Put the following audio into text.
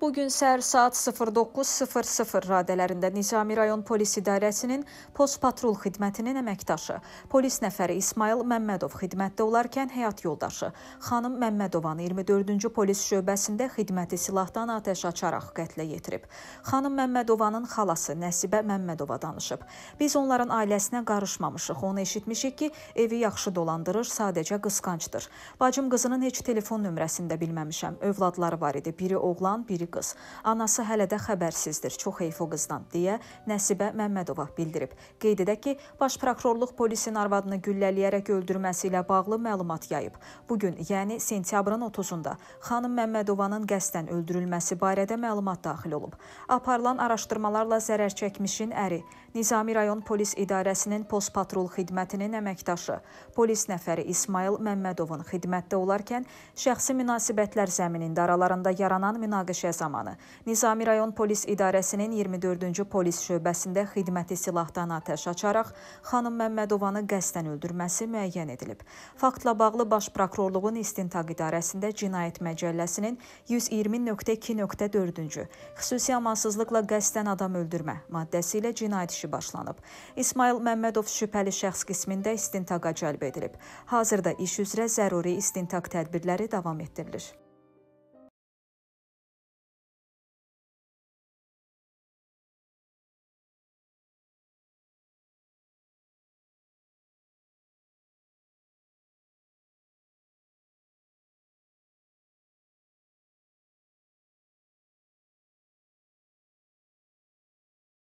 Bu gün səhər saat 09:00 radələrində Nizami rayon polis idarəsinin post patrul xidmətinin əməkdaşı, polis nəfəri İsmail Məmmədov xidmətdə olarkən həyat yoldaşı xanım Məmmədovanı 24-cü polis şöbəsində xidməti silahdan atəş açaraq qətlə yetirib. Xanım Məmmədovanın xalası Nəsibə Məmmədova danışıb. Biz onların ailəsinə qarışmamışıq. Onu eşitmişik ki, evi yaxşı dolandırır, sadəcə qısqancdır. Bacım qızının heç telefon nömrəsində bilməmişəm. Övladları var idi. Biri oğlan, biri yaşlı qız. Anası hələ də xəbərsizdir. Çox heyf o qızdan deyə Nəsibə Məmmədova bildirib. Qeyd edək ki, Baş prokurorluq polisin arvadını güllələyərək öldürməsi ilə bağlı məlumat yayıb. Bu gün, yəni sentyabrın 30-da xanım Məmmədovanın qəsdən öldürülməsi barədə məlumat daxil olub. Aparılan araşdırmalarla zərər çəkmişin əri Nizami rayon polis idarəsinin post patrul xidmətinin əməkdaşı, polis nəfəri İsmail Məmmədovun xidmətdə olarkən şəxsi münasibətlər zəminində aralarında yaranan münaqişə zamanı Nizami rayon polis idarəsinin 24-cü polis şöbəsində xidməti silahdan atəş açaraq xanım Məmmədovanı qəsdən öldürməsi müəyyən edilib. Faktla bağlı Baş prokurorluğun istintaq idarəsində Cinayət Məcəlləsinin 120.2.4-cü xüsusi amansızlıqla qəsdən adam öldürmə maddəsi ilə cinayət işi başlanıb. İsmail Məmmədov şübhəli şəxs qismində istintaqa cəlb edilib. Hazırda iş üzrə zəruri istintaq tədbirləri davam etdirilir.